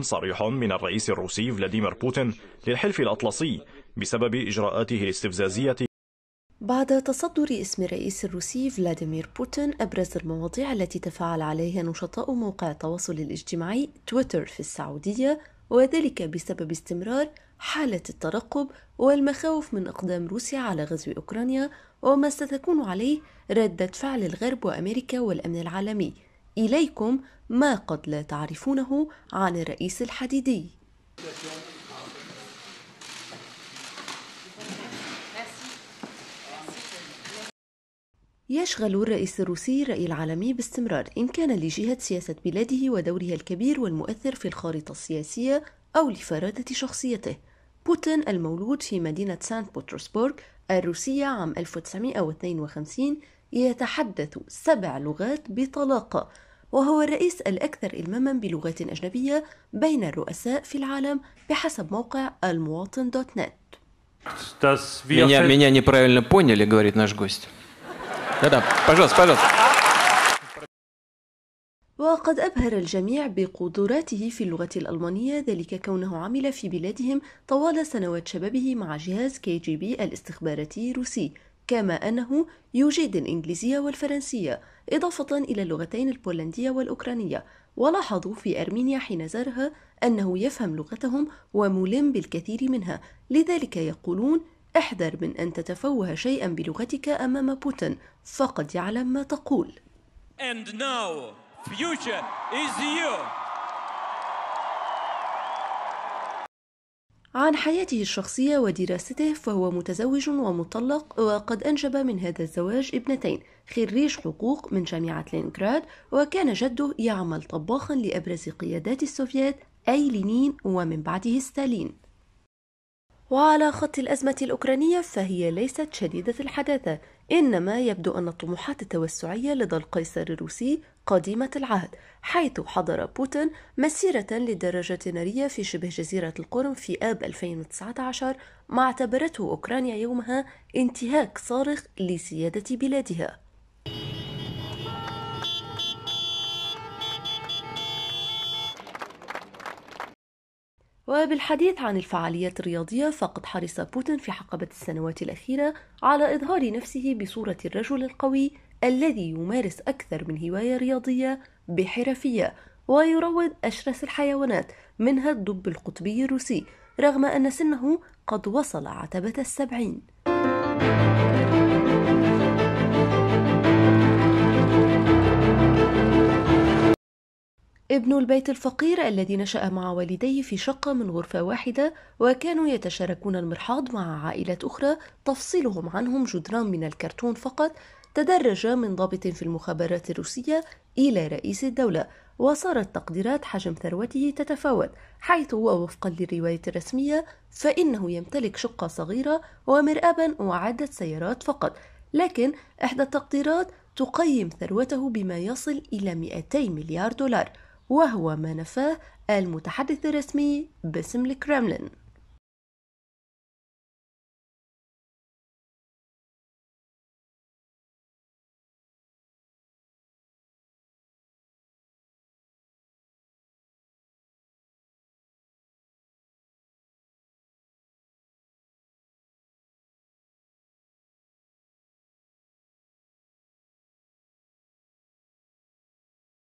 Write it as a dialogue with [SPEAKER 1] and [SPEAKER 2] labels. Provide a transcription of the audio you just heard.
[SPEAKER 1] صريح من الرئيس الروسي فلاديمير بوتين للحلف الأطلسي بسبب إجراءاته الاستفزازية بعد تصدر اسم الرئيس الروسي فلاديمير بوتين أبرز المواضيع التي تفاعل عليها نشطاء موقع التواصل الاجتماعي تويتر في السعودية وذلك بسبب استمرار حالة الترقب والمخاوف من إقدام روسيا على غزو أوكرانيا وما ستكون عليه ردة فعل الغرب وأمريكا والأمن العالمي إليكم ما قد لا تعرفونه عن الرئيس الحديدي يشغل الرئيس الروسي الرأي العالمي باستمرار إن كان لجهة سياسة بلاده ودورها الكبير والمؤثر في الخارطة السياسية أو لفرادة شخصيته بوتين المولود في مدينة سانت بطرسبورغ الروسية عام 1952 يتحدث سبع لغات بطلاقة وهو الرئيس الأكثر إلماما بلغات أجنبية بين الرؤساء في العالم بحسب موقع المواطن دوت نت. وقد أبهر الجميع بقدراته في اللغة الألمانية ذلك كونه عمل في بلادهم طوال سنوات شبابه مع جهاز كي جي بي الاستخباراتي الروسي كما أنه يجيد الإنجليزية والفرنسية إضافة إلى اللغتين البولندية والأوكرانية ولاحظوا في أرمينيا حين زارها أنه يفهم لغتهم وملم بالكثير منها لذلك يقولون احذر من أن تتفوه شيئا بلغتك أمام بوتين فقد يعلم ما تقول And now, future is you. عن حياته الشخصية ودراسته فهو متزوج ومطلق وقد أنجب من هذا الزواج ابنتين خريج حقوق من جامعة لينغراد وكان جده يعمل طباخا لأبرز قيادات السوفيات أي لينين ومن بعده ستالين وعلى خط الأزمة الأوكرانية فهي ليست شديدة الحداثة إنما يبدو أن الطموحات التوسعية لدى القيصر الروسي قديمة العهد حيث حضر بوتين مسيرة لدرجة نارية في شبه جزيرة القرم في آب 2019 ما اعتبرته أوكرانيا يومها انتهاك صارخ لسيادة بلادها وبالحديث عن الفعاليات الرياضية فقد حرص بوتين في حقبة السنوات الأخيرة على إظهار نفسه بصورة الرجل القوي الذي يمارس أكثر من هواية رياضية بحرفية ويروض أشرس الحيوانات منها الدب القطبي الروسي رغم أن سنه قد وصل عتبة السبعين ابن البيت الفقير الذي نشأ مع والديه في شقة من غرفة واحدة وكانوا يتشاركون المرحاض مع عائلة أخرى تفصلهم عنهم جدران من الكرتون فقط تدرج من ضابط في المخابرات الروسية إلى رئيس الدولة وصارت تقديرات حجم ثروته تتفاوت حيث ووفقا للرواية الرسمية فإنه يمتلك شقة صغيرة ومرآبا وعدة سيارات فقط لكن إحدى التقديرات تقيم ثروته بما يصل إلى 200 مليار دولار وهو ما نفاه المتحدث الرسمي باسم الكرملين